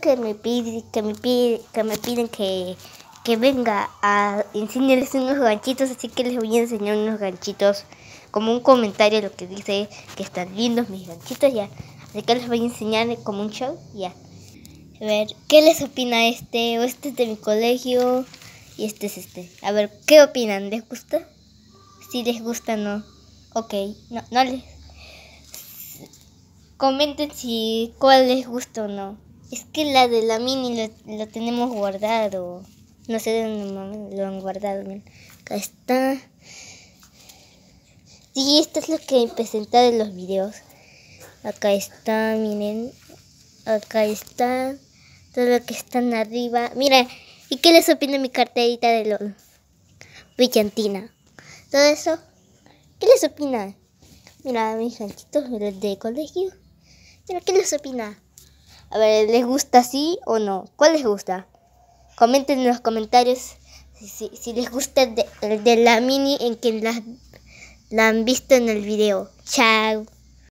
que me piden que me pide que, me piden que, venga a enseñarles unos ganchitos, así que les voy a enseñar unos ganchitos como un comentario lo que dice que están lindos mis ganchitos ya. Así que les voy a enseñar como un show ya. A ver, ¿qué les opina este? O este es de mi colegio y este es este. A ver, ¿qué opinan? ¿Les gusta? Si les gusta, no. Ok, no, no les... Comenten si cuál les gusta o no. Es que la de la mini lo, tenemos guardado. No sé dónde lo han guardado. Acá está. Y esto es lo que presenté en los videos. Acá está, miren. Acá está. Todo lo que están arriba. Mira, ¿y qué les opina mi carterita de los... Brillantina. Todo eso. ¿Qué les opina? Mira, mis Los de colegio. ¿Pero ¿qué les opina? A ver, ¿les gusta así o no? ¿Cuál les gusta? Comenten en los comentarios si, les gusta el de, la mini en que la han visto en el video. Chao.